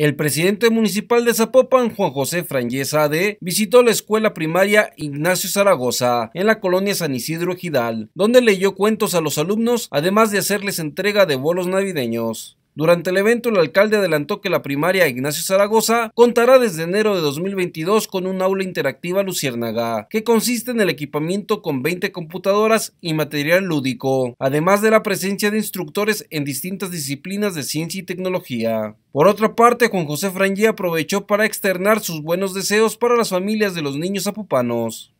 El presidente municipal de Zapopan, Juan José Frangés Ade, visitó la escuela primaria Ignacio Zaragoza en la colonia San Isidro Gidal, donde leyó cuentos a los alumnos, además de hacerles entrega de bolos navideños. Durante el evento, el alcalde adelantó que la primaria Ignacio Zaragoza contará desde enero de 2022 con un aula interactiva Luciérnaga, que consiste en el equipamiento con 20 computadoras y material lúdico, además de la presencia de instructores en distintas disciplinas de ciencia y tecnología. Por otra parte, Juan José Frangí aprovechó para externar sus buenos deseos para las familias de los niños apupanos.